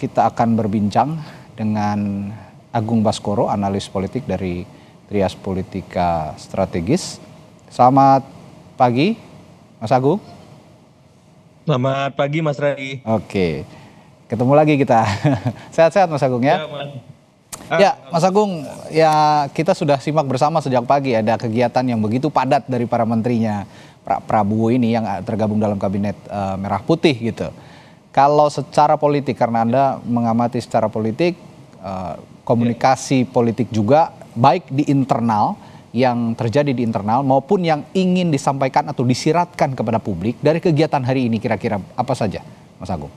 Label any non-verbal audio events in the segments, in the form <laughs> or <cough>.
kita akan berbincang dengan Agung Baskoro, analis politik dari Trias Politika Strategis. Selamat pagi, Mas Agung. Selamat pagi, Mas Rai. Oke, ketemu lagi kita. <laughs> Sehat-sehat, Mas Agung ya. Ya, ah. ya mas. Agung, ya kita sudah simak bersama sejak pagi ada kegiatan yang begitu padat dari para menterinya pra Prabowo ini yang eh, tergabung dalam kabinet uh, merah putih gitu. Kalau secara politik, karena Anda mengamati secara politik, eh, komunikasi politik juga, baik di internal, yang terjadi di internal maupun yang ingin disampaikan atau disiratkan kepada publik dari kegiatan hari ini kira-kira apa saja, Mas Agung?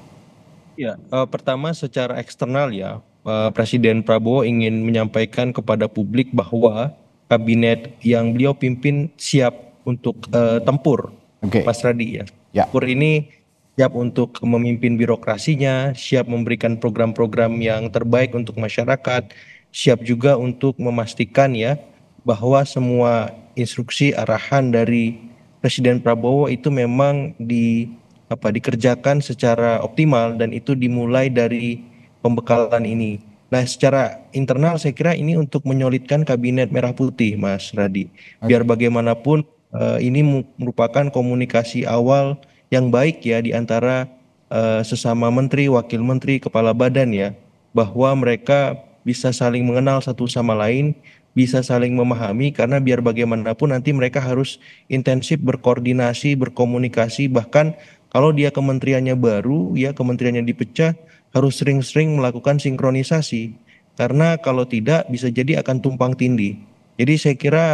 Ya, uh, pertama secara eksternal ya, uh, Presiden Prabowo ingin menyampaikan kepada publik bahwa kabinet yang beliau pimpin siap untuk uh, tempur, okay. Mas Radi ya. ya. Tempur ini siap untuk memimpin birokrasinya, siap memberikan program-program yang terbaik untuk masyarakat, siap juga untuk memastikan ya bahwa semua instruksi arahan dari Presiden Prabowo itu memang di apa dikerjakan secara optimal dan itu dimulai dari pembekalan ini. Nah, secara internal saya kira ini untuk menyolidkan kabinet merah putih, Mas Radi. Biar bagaimanapun eh, ini merupakan komunikasi awal yang baik ya di antara uh, sesama menteri, wakil menteri, kepala badan ya, bahwa mereka bisa saling mengenal satu sama lain, bisa saling memahami karena biar bagaimanapun nanti mereka harus intensif berkoordinasi, berkomunikasi bahkan kalau dia kementeriannya baru, ya kementeriannya dipecah harus sering-sering melakukan sinkronisasi karena kalau tidak bisa jadi akan tumpang tindih. Jadi saya kira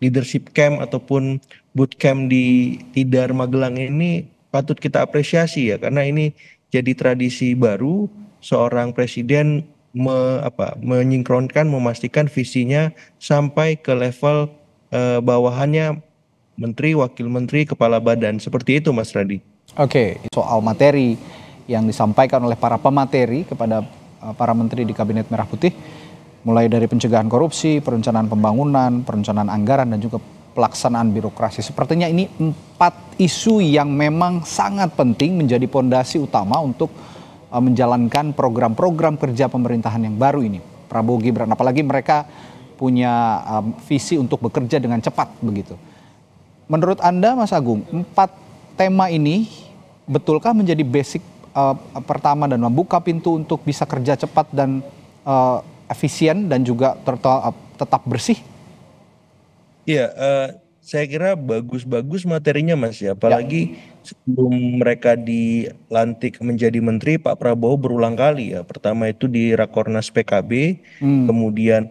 leadership camp ataupun bootcamp di Tidar Magelang ini patut kita apresiasi ya karena ini jadi tradisi baru seorang presiden me, apa, menyinkronkan memastikan visinya sampai ke level eh, bawahannya menteri, wakil menteri, kepala badan. Seperti itu Mas Radi. Oke, okay. soal materi yang disampaikan oleh para pemateri kepada eh, para menteri di Kabinet Merah Putih, mulai dari pencegahan korupsi, perencanaan pembangunan, perencanaan anggaran, dan juga pelaksanaan birokrasi. Sepertinya ini empat isu yang memang sangat penting menjadi pondasi utama untuk eh, menjalankan program-program kerja pemerintahan yang baru ini. Prabowo Gibran, apalagi mereka punya eh, visi untuk bekerja dengan cepat begitu. Menurut Anda, Mas Agung, empat tema ini betulkah menjadi basic uh, pertama dan membuka pintu untuk bisa kerja cepat dan uh, efisien dan juga tetap bersih? Iya, uh, saya kira bagus-bagus materinya Mas ya. Apalagi ya. sebelum mereka dilantik menjadi menteri, Pak Prabowo berulang kali ya. Pertama itu di Rakornas PKB, hmm. kemudian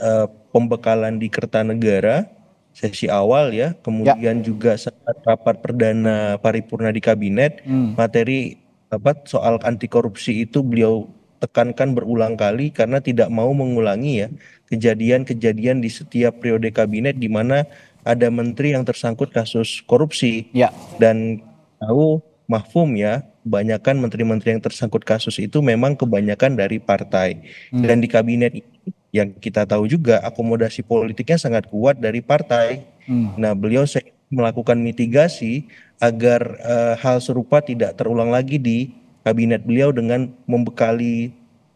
uh, pembekalan di Kertanegara sesi awal ya, kemudian ya. juga saat rapat perdana paripurna di kabinet, hmm. materi apa soal anti korupsi itu beliau tekankan berulang kali karena tidak mau mengulangi ya kejadian-kejadian di setiap periode kabinet di mana ada menteri yang tersangkut kasus korupsi. Ya. Dan tahu mahfum ya, kebanyakan menteri-menteri yang tersangkut kasus itu memang kebanyakan dari partai. Hmm. Dan di kabinet ini yang kita tahu juga akomodasi politiknya sangat kuat dari partai. Hmm. Nah, beliau melakukan mitigasi agar uh, hal serupa tidak terulang lagi di kabinet beliau dengan membekali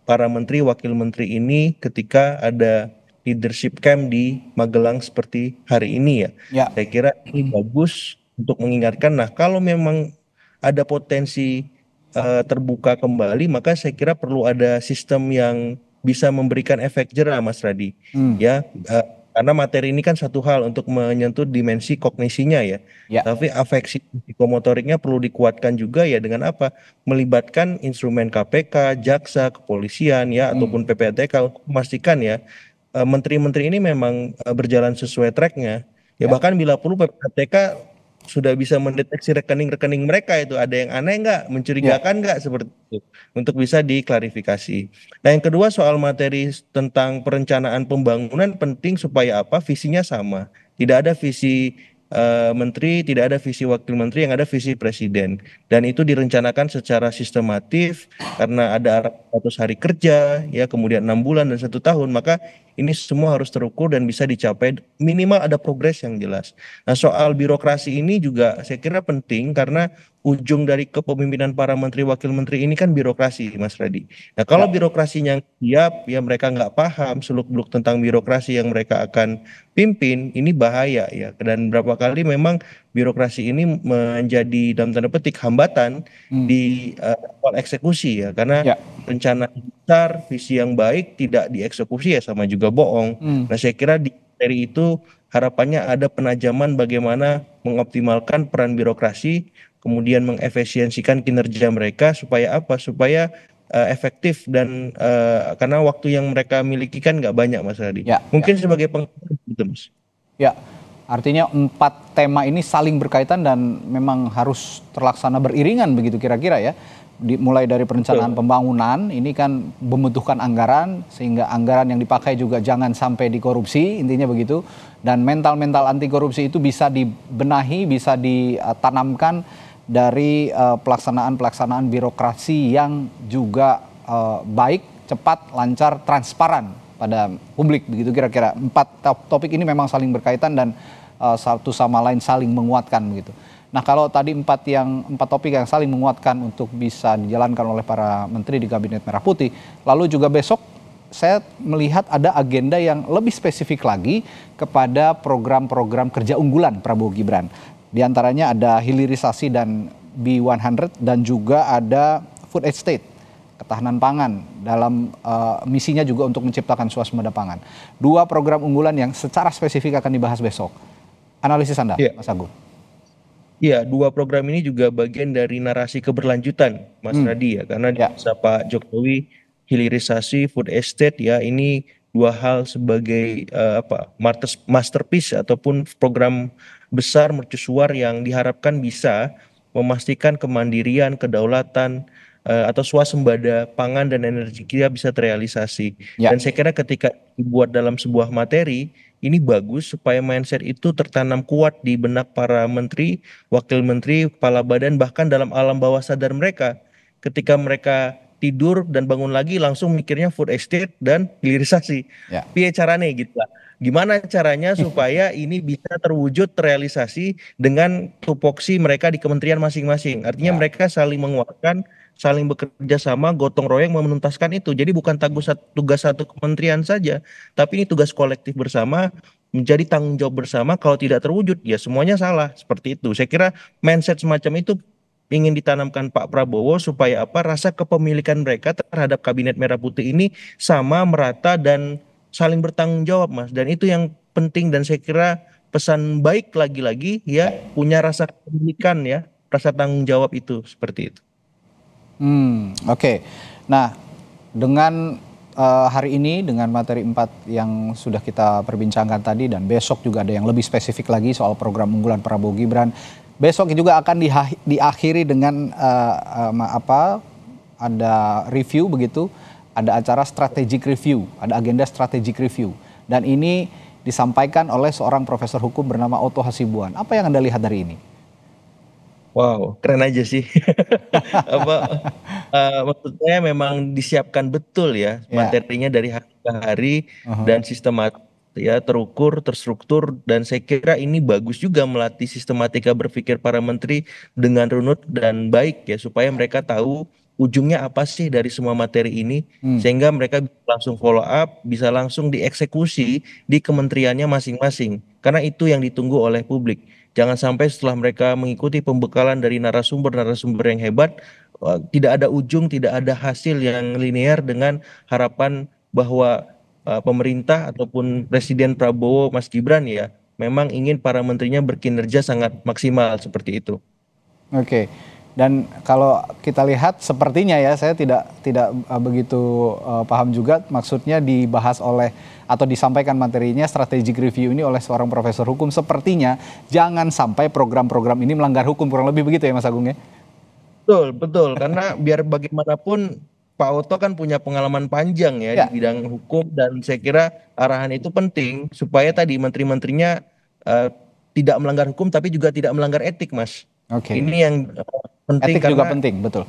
para menteri, wakil menteri ini ketika ada leadership camp di Magelang seperti hari ini ya. ya. Saya kira ini bagus untuk mengingatkan. Nah, kalau memang ada potensi uh, terbuka kembali, maka saya kira perlu ada sistem yang bisa memberikan efek jerah, Mas Radi. Hmm. Ya, uh, karena materi ini kan satu hal untuk menyentuh dimensi kognisinya ya. ya. Tapi afeksi psikomotoriknya perlu dikuatkan juga ya dengan apa? Melibatkan instrumen KPK, jaksa, kepolisian ya hmm. ataupun PPATK untuk memastikan ya eh, menteri-menteri ini memang eh, berjalan sesuai tracknya. Ya, ya bahkan bila perlu PPATK sudah bisa mendeteksi rekening-rekening mereka itu ada yang aneh nggak mencurigakan nggak ya. seperti itu untuk bisa diklarifikasi. Nah yang kedua soal materi tentang perencanaan pembangunan penting supaya apa visinya sama tidak ada visi uh, menteri, tidak ada visi wakil menteri, yang ada visi presiden. Dan itu direncanakan secara sistematif karena ada 100 hari kerja, ya kemudian enam bulan dan satu tahun, maka ini semua harus terukur dan bisa dicapai minimal ada progres yang jelas. Nah, soal birokrasi ini juga saya kira penting karena ujung dari kepemimpinan para menteri wakil menteri ini kan birokrasi Mas Radi. Nah kalau ya. birokrasinya siap ya mereka nggak paham seluk beluk tentang birokrasi yang mereka akan pimpin ini bahaya ya dan berapa kali memang birokrasi ini menjadi dalam tanda petik hambatan hmm. di uh, eksekusi ya karena ya. rencana besar visi yang baik tidak dieksekusi ya sama juga bohong. Hmm. Nah saya kira di materi itu harapannya ada penajaman bagaimana mengoptimalkan peran birokrasi, kemudian mengefisiensikan kinerja mereka supaya apa? Supaya uh, efektif dan uh, karena waktu yang mereka miliki kan nggak banyak Mas Hadi. Ya, Mungkin ya. sebagai pengaruh gitu Mas. Ya, artinya empat tema ini saling berkaitan dan memang harus terlaksana beriringan begitu kira-kira ya mulai dari perencanaan Betul. pembangunan ini kan membutuhkan anggaran sehingga anggaran yang dipakai juga jangan sampai dikorupsi intinya begitu dan mental-mental anti korupsi itu bisa dibenahi bisa ditanamkan dari eh, pelaksanaan-pelaksanaan uh, birokrasi yang juga uh, baik cepat lancar transparan pada publik begitu kira-kira empat topik ini memang saling berkaitan dan uh, satu sama lain saling menguatkan begitu Nah kalau tadi empat yang empat topik yang saling menguatkan untuk bisa dijalankan oleh para menteri di kabinet merah putih, lalu juga besok saya melihat ada agenda yang lebih spesifik lagi kepada program-program kerja unggulan Prabowo Gibran. Di antaranya ada hilirisasi dan B100 dan juga ada food estate ketahanan pangan dalam uh, misinya juga untuk menciptakan swasembada pangan. Dua program unggulan yang secara spesifik akan dibahas besok. Analisis Anda, yeah. Mas Agung. Ya, dua program ini juga bagian dari narasi keberlanjutan, Mas hmm. Radi ya, karena ya. di Pak Jokowi hilirisasi food estate ya ini dua hal sebagai uh, apa masterpiece ataupun program besar mercusuar yang diharapkan bisa memastikan kemandirian, kedaulatan uh, atau swasembada pangan dan energi kita bisa terrealisasi. Ya. Dan saya kira ketika dibuat dalam sebuah materi ini bagus supaya mindset itu tertanam kuat di benak para menteri, wakil menteri, kepala badan bahkan dalam alam bawah sadar mereka ketika mereka tidur dan bangun lagi langsung mikirnya food estate dan hilirisasi. Ya. Piye caranya gitu lah. Gimana caranya <laughs> supaya ini bisa terwujud terrealisasi dengan tupoksi mereka di kementerian masing-masing. Artinya ya. mereka saling menguatkan, saling bekerja sama, gotong royong menuntaskan itu. Jadi bukan tugas satu kementerian saja, tapi ini tugas kolektif bersama menjadi tanggung jawab bersama kalau tidak terwujud ya semuanya salah seperti itu. Saya kira mindset semacam itu ingin ditanamkan Pak Prabowo supaya apa rasa kepemilikan mereka terhadap kabinet merah putih ini sama merata dan saling bertanggung jawab Mas dan itu yang penting dan saya kira pesan baik lagi-lagi ya punya rasa kepemilikan ya rasa tanggung jawab itu seperti itu. Hmm, oke. Okay. Nah, dengan uh, hari ini dengan materi empat yang sudah kita perbincangkan tadi dan besok juga ada yang lebih spesifik lagi soal program unggulan Prabowo Gibran Besok juga akan diakhiri dengan uh, uh, apa? Ada review begitu, ada acara strategic review, ada agenda strategic review. Dan ini disampaikan oleh seorang profesor hukum bernama Otto Hasibuan. Apa yang Anda lihat dari ini? Wow, keren aja sih. <laughs> Apa uh, maksudnya memang disiapkan betul ya, ya materinya dari hari ke hari uh -huh. dan sistematis ya terukur, terstruktur dan saya kira ini bagus juga melatih sistematika berpikir para menteri dengan runut dan baik ya supaya mereka tahu ujungnya apa sih dari semua materi ini hmm. sehingga mereka langsung follow up, bisa langsung dieksekusi di kementeriannya masing-masing. Karena itu yang ditunggu oleh publik. Jangan sampai setelah mereka mengikuti pembekalan dari narasumber-narasumber yang hebat tidak ada ujung, tidak ada hasil yang linear dengan harapan bahwa uh, pemerintah ataupun Presiden Prabowo Mas Gibran ya memang ingin para menterinya berkinerja sangat maksimal seperti itu. Oke. Dan kalau kita lihat sepertinya ya saya tidak tidak eh, begitu uh, paham juga maksudnya dibahas oleh atau disampaikan materinya strategic review ini oleh seorang profesor hukum sepertinya jangan sampai program-program ini melanggar hukum kurang lebih begitu ya Mas Agung ya. Betul, betul karena biar bagaimanapun Pak Oto kan punya pengalaman panjang ya, ya di bidang hukum dan saya kira arahan itu penting supaya tadi menteri-menterinya uh, tidak melanggar hukum tapi juga tidak melanggar etik, Mas. Oke. Okay. Ini yang eh, penting etik karena, juga penting, betul.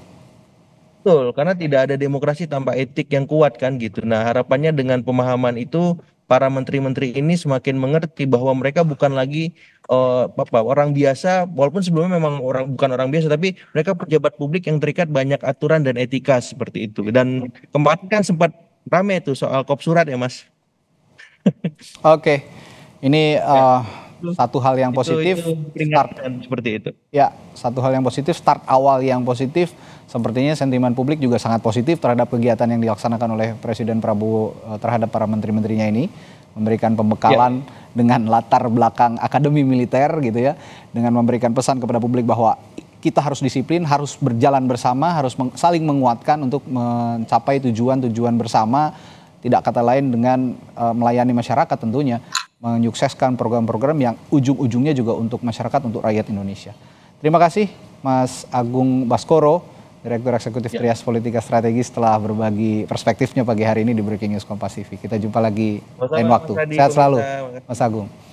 Betul, karena tidak ada demokrasi tanpa etik yang kuat kan gitu. Nah, harapannya dengan pemahaman itu para menteri-menteri ini semakin mengerti bahwa mereka bukan lagi uh, apa orang biasa walaupun sebelumnya memang orang bukan orang biasa tapi mereka pejabat publik yang terikat banyak aturan dan etika seperti itu dan kemarin kan sempat rame itu soal kop surat ya mas oke okay. ini uh, satu hal yang positif itu, itu start seperti itu. Ya, satu hal yang positif start awal yang positif sepertinya sentimen publik juga sangat positif terhadap kegiatan yang dilaksanakan oleh Presiden Prabowo eh, terhadap para menteri-menterinya ini memberikan pembekalan ya. dengan latar belakang akademi militer gitu ya dengan memberikan pesan kepada publik bahwa kita harus disiplin, harus berjalan bersama, harus meng, saling menguatkan untuk mencapai tujuan-tujuan bersama tidak kata lain dengan uh, melayani masyarakat tentunya menyukseskan program-program yang ujung-ujungnya juga untuk masyarakat, untuk rakyat Indonesia. Terima kasih Mas Agung Baskoro, Direktur Eksekutif ya. Trias Politika Strategis telah berbagi perspektifnya pagi hari ini di Breaking News Kompas Kita jumpa lagi lain waktu. Sehat selalu, Mas Agung.